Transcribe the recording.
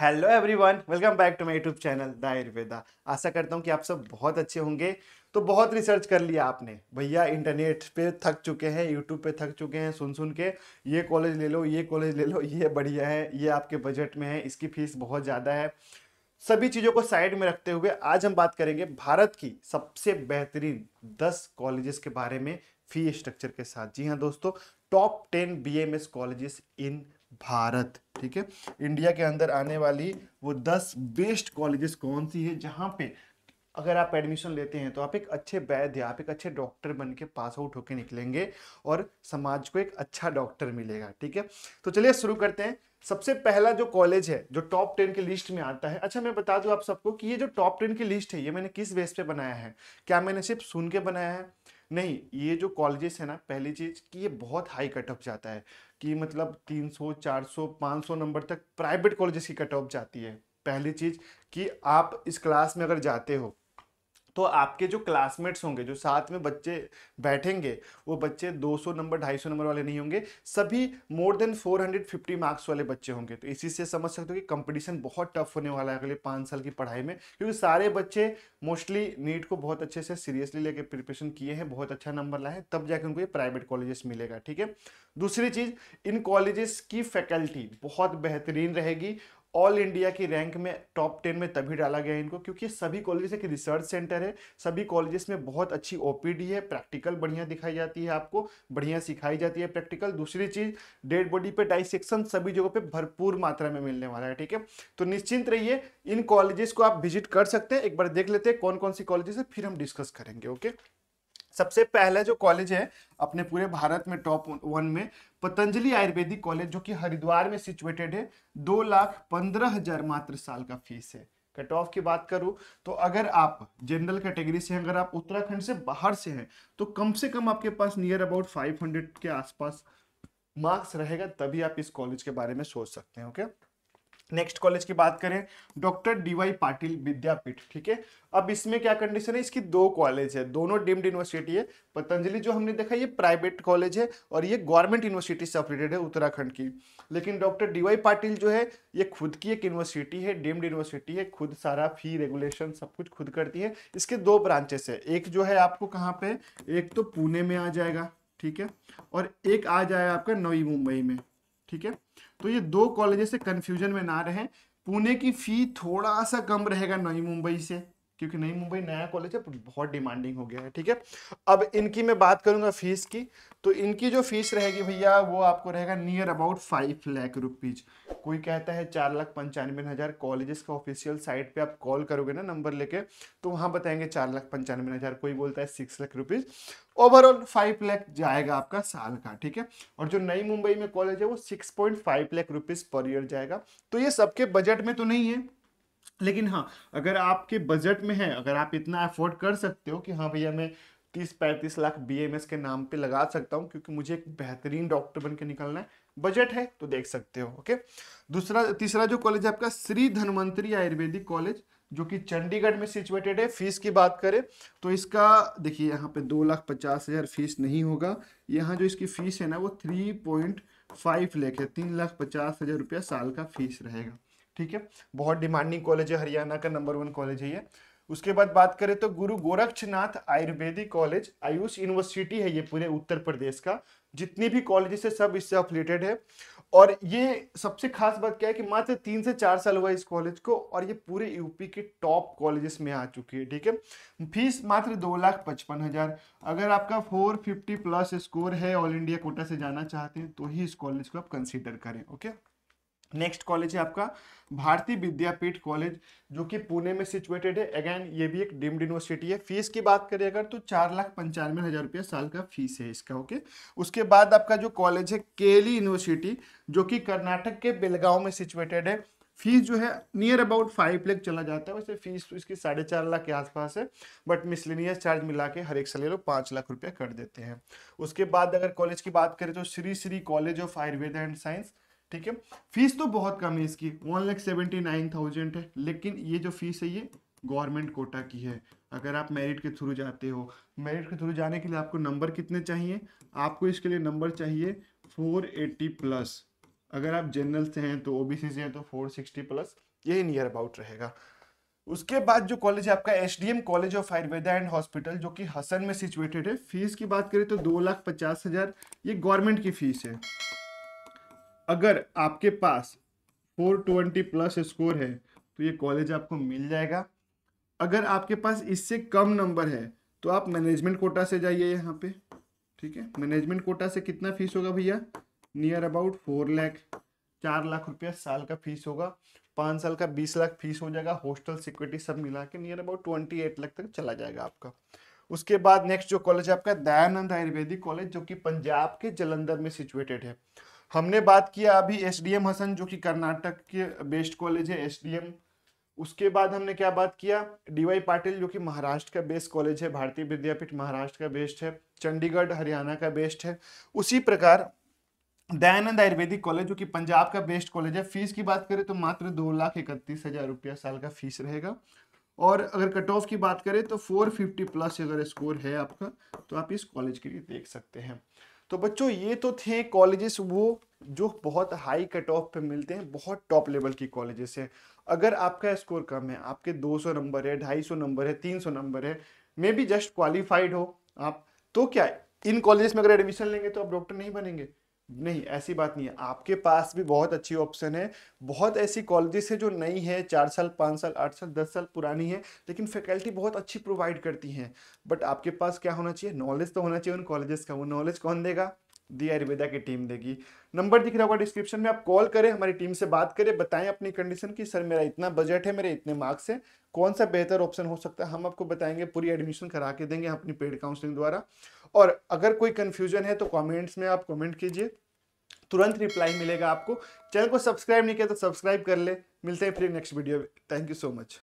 Hello everyone welcome back to my YouTube channel the Ayurveda आशा करता हूँ कि आप सब बहुत अच्छे होंगे तो बहुत रिसर्च कर लिया आपने भैया इंटरनेट पे थक चुके हैं यूट्यूब पे थक चुके हैं सुन सुन के ये कॉलेज ले लो ये कॉलेज ले लो ये बढ़िया है ये आपके बजट में है इसकी फीस बहुत ज़्यादा है सभी चीज़ों को साइड में रखते हुए आज हम बात करेंगे भारत की सबसे बेहतरीन दस कॉलेजेस के बारे में फी स्ट्रक्चर के साथ जी हाँ दोस्तों top ten B M colleges in Bharat ठीक है इंडिया के अंदर आने वाली वो दस बेस्ट कॉलेजेस कौन सी है जहाँ पे अगर आप एडमिशन लेते हैं तो आप एक अच्छे वैद्य आप एक अच्छे डॉक्टर बन के पास आउट होकर निकलेंगे और समाज को एक अच्छा डॉक्टर मिलेगा ठीक है तो चलिए शुरू करते हैं सबसे पहला जो कॉलेज है जो टॉप टेन की लिस्ट में आता है अच्छा मैं बता दूं आप सबको कि ये जो टॉप टेन की लिस्ट है ये मैंने किस बेस पे बनाया है क्या मैंने सिर्फ सुन के बनाया है नहीं ये जो कॉलेजेस है ना पहली चीज़ कि ये बहुत हाई कट ऑफ जाता है कि मतलब 300 400 500 नंबर तक प्राइवेट कॉलेजेस की कट ऑफ जाती है पहली चीज़ कि आप इस क्लास में अगर जाते हो तो आपके जो क्लासमेट्स होंगे जो साथ में बच्चे बैठेंगे वो बच्चे 200 नंबर 250 नंबर वाले नहीं होंगे सभी मोर देन 450 मार्क्स वाले बच्चे होंगे तो इसी से समझ सकते हो कि कंपटीशन बहुत टफ होने वाला है अगले पाँच साल की पढ़ाई में क्योंकि सारे बच्चे मोस्टली नीट को बहुत अच्छे से सीरियसली लेके प्रिपरेशन किए हैं बहुत अच्छा नंबर लाए तब जाके उनको ये प्राइवेट कॉलेजेस मिलेगा ठीक है दूसरी चीज़ इन कॉलेजेस की फैकल्टी बहुत बेहतरीन रहेगी ऑल इंडिया की रैंक में टॉप टेन में तभी डाला गया इनको क्योंकि सभी कॉलेजेस एक रिसर्च सेंटर है सभी कॉलेजेस में बहुत अच्छी ओपीडी है प्रैक्टिकल बढ़िया दिखाई जाती है आपको बढ़िया सिखाई जाती है प्रैक्टिकल दूसरी चीज डेड बॉडी पे डाइसेक्शन सभी जगह पे भरपूर मात्रा में मिलने वाला है ठीक है तो निश्चिंत रहिए इन कॉलेजेस को आप विजिट कर सकते हैं एक बार देख लेते हैं कौन कौन सी कॉलेजेस है फिर हम डिस्कस करेंगे ओके सबसे पहला जो कॉलेज है अपने पूरे भारत में टॉप वन में पतंजलि आयुर्वेदिक कॉलेज जो कि हरिद्वार में सिचुएटेड है दो लाख पंद्रह हजार मात्र साल का फीस है कट ऑफ की बात करूं तो अगर आप जनरल कैटेगरी से हैं अगर आप उत्तराखंड से बाहर से हैं तो कम से कम आपके पास नियर अबाउट 500 के आसपास मार्क्स रहेगा तभी आप इस कॉलेज के बारे में सोच सकते हैं ओके okay? नेक्स्ट कॉलेज की बात करें डॉक्टर डीवाई पाटिल विद्यापीठ ठीक है अब इसमें क्या कंडीशन है इसकी दो कॉलेज है दोनों डीम्ड यूनिवर्सिटी है पतंजलि जो हमने देखा ये प्राइवेट कॉलेज है और ये गवर्नमेंट यूनिवर्सिटी से अपरेटेड है उत्तराखंड की लेकिन डॉक्टर डीवाई पाटिल जो है ये खुद की एक यूनिवर्सिटी है डीम्ड यूनिवर्सिटी है खुद सारा फी रेगुलेशन सब कुछ खुद करती है इसके दो ब्रांचेस है एक जो है आपको कहाँ पे एक तो पुणे में आ जाएगा ठीक है और एक आ जाएगा आपका नई मुंबई में ठीक है तो ये दो कॉलेजेस से कंफ्यूजन में ना रहे पुणे की फी थोड़ा सा कम रहेगा नई मुंबई से क्योंकि नई मुंबई नया कॉलेज है बहुत डिमांडिंग हो गया है ठीक है अब इनकी मैं बात करूंगा फीस की तो इनकी जो फीस रहेगी भैया वो आपको रहेगा near about five lakh rupees कोई कहता है चार लाख पंचानवे हज़ार कॉलेजेस का ऑफिशियल साइट पे आप कॉल करोगे ना नंबर लेके तो वहां बताएंगे चार लाख पंचानवे हज़ार कोई बोलता है six lakh rupees overall five lakh जाएगा आपका साल का ठीक है और जो नई मुंबई में कॉलेज है वो six point five lakh rupees per year जाएगा तो ये सबके बजट में तो नहीं है लेकिन हाँ अगर आपके बजट में है अगर आप इतना अफोर्ड कर सकते हो कि हाँ भैया मैं तीस पैंतीस लाख बी के नाम पे लगा सकता हूँ क्योंकि मुझे एक बेहतरीन डॉक्टर बन के निकलना है बजट है तो देख सकते हो ओके दूसरा तीसरा जो कॉलेज है आपका श्री धनवंतरी आयुर्वेदिक कॉलेज जो कि चंडीगढ़ में सिचुएटेड है फीस की बात करें तो इसका देखिए यहाँ पे दो लाख पचास हज़ार फीस नहीं होगा यहाँ जो इसकी फीस है ना वो थ्री पॉइंट फाइव लेख है तीन लाख पचास हज़ार रुपया साल का फीस रहेगा ठीक है बहुत डिमांडिंग कॉलेज है हरियाणा का नंबर वन कॉलेज है ये उसके बाद बात करें तो गुरु गोरक्षनाथ आयुर्वेदिक कॉलेज आयुष यूनिवर्सिटी है ये पूरे उत्तर प्रदेश का जितने भी कॉलेज है सब इससे अफिलेटेड है और ये सबसे खास बात क्या है कि मात्र तीन से चार साल हुआ इस कॉलेज को और ये पूरे यूपी के टॉप कॉलेजेस में आ चुकी है ठीक है फीस मात्र दो लाख पचपन हजार अगर आपका फोर फिफ्टी प्लस स्कोर है ऑल इंडिया कोटा से जाना चाहते हैं तो ही इस कॉलेज को आप कंसिडर करें ओके नेक्स्ट कॉलेज है आपका भारतीय विद्यापीठ कॉलेज जो कि पुणे में सिचुएटेड है अगेन ये भी एक डीम्ड यूनिवर्सिटी है फीस की बात करें अगर तो चार लाख पंचानवे हज़ार रुपये साल का फीस है इसका ओके उसके बाद आपका जो कॉलेज है केली यूनिवर्सिटी जो कि कर्नाटक के बेलगांव में सिचुएटेड है फीस जो है नियर अबाउट फाइव लेख चला जाता है वैसे फीस तो इसकी साढ़े चार लाख के आसपास है बट मिसलिनियस चार्ज मिला के हर एक साल लोग पाँच लाख रुपया कर देते हैं उसके बाद अगर कॉलेज की बात करें तो Shri Shri college of Ayurveda and science ठीक है फीस तो बहुत कम है इसकी one lakh seventy nine thousand है लेकिन ये जो फीस है ये गवर्नमेंट कोटा की है अगर आप मेरिट के थ्रू जाते हो मेरिट के थ्रू जाने के लिए आपको नंबर कितने चाहिए आपको इसके लिए नंबर चाहिए फोर एट्टी प्लस अगर आप जनरल से हैं तो सी से हैं तो फोर सिक्सटी प्लस यही नियर अबाउट रहेगा उसके बाद जो कॉलेज है आपका H D M college of Ayurveda and hospital जो कि हसन में सिचुएटेड है फीस की बात करें तो दो लाख पचास हज़ार ये गवर्नमेंट की फीस है अगर आपके पास 420 प्लस स्कोर है तो ये कॉलेज आपको मिल जाएगा अगर आपके पास इससे कम नंबर है तो आप मैनेजमेंट कोटा से जाइए यहाँ पे ठीक है मैनेजमेंट कोटा से कितना फीस होगा भैया नियर अबाउट फोर लाख चार लाख रुपया साल का फीस होगा पाँच साल का बीस लाख फीस हो जाएगा हॉस्टल सिक्योरिटी सब मिला के near about twenty eight lakh तक चला जाएगा आपका उसके बाद नेक्स्ट जो कॉलेज है आपका दयानंद आयुर्वेदिक कॉलेज जो कि पंजाब के जलंधर में सिचुएटेड है हमने बात किया अभी एस डी एम हसन जो कि कर्नाटक के बेस्ट कॉलेज है एस डी एम उसके बाद हमने क्या बात किया डी वाई पाटिल जो कि महाराष्ट्र का बेस्ट कॉलेज है भारतीय विद्यापीठ महाराष्ट्र का बेस्ट है चंडीगढ़ हरियाणा का बेस्ट है उसी प्रकार दयानंद आयुर्वेदिक कॉलेज जो कि पंजाब का बेस्ट कॉलेज है फीस की बात करें तो मात्र दो लाख इकतीस हज़ार रुपया साल का फीस रहेगा और अगर कट ऑफ की बात करें तो 450 प्लस अगर स्कोर है आपका तो आप इस कॉलेज के लिए देख सकते हैं तो बच्चों ये तो थे कॉलेजेस वो जो बहुत हाई कट ऑफ पे मिलते हैं बहुत टॉप लेवल की कॉलेजेस हैं अगर आपका स्कोर कम है आपके 200 नंबर है 250 नंबर है 300 नंबर है मे बी जस्ट क्वालिफाइड हो आप तो क्या इन कॉलेजेस में अगर एडमिशन लेंगे तो आप डॉक्टर नहीं बनेंगे नहीं ऐसी बात नहीं है आपके पास भी बहुत अच्छी ऑप्शन है बहुत ऐसी कॉलेजेस है जो नई है चार साल पाँच साल आठ साल दस साल पुरानी है लेकिन फैकल्टी बहुत अच्छी प्रोवाइड करती हैं बट आपके पास क्या होना चाहिए नॉलेज तो होना चाहिए उन कॉलेजेस का वो नॉलेज कौन देगा दी आयुर्वेदा की टीम देगी नंबर दिख रहा होगा डिस्क्रिप्शन में आप कॉल करें हमारी टीम से बात करें बताएं अपनी कंडीशन की सर मेरा इतना बजट है मेरे इतने मार्क्स है कौन सा बेहतर ऑप्शन हो सकता है हम आपको बताएंगे पूरी एडमिशन करा के देंगे अपनी पेड काउंसलिंग द्वारा और अगर कोई कन्फ्यूजन है तो कॉमेंट्स में आप कॉमेंट कीजिए तुरंत रिप्लाई मिलेगा आपको चैनल को सब्सक्राइब नहीं किया तो सब्सक्राइब कर ले मिलते हैं फिर नेक्स्ट वीडियो में थैंक यू सो मच